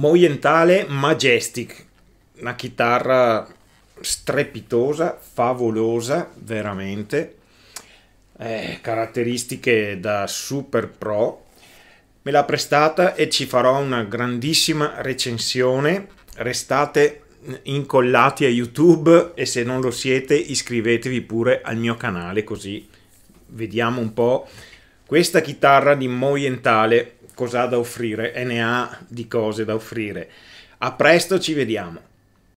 Moientale Majestic, una chitarra strepitosa, favolosa, veramente. Eh, caratteristiche da super pro. Me l'ha prestata e ci farò una grandissima recensione. Restate incollati a YouTube e se non lo siete iscrivetevi pure al mio canale così vediamo un po' questa chitarra di Moientale cosa ha da offrire e ne ha di cose da offrire. A presto, ci vediamo.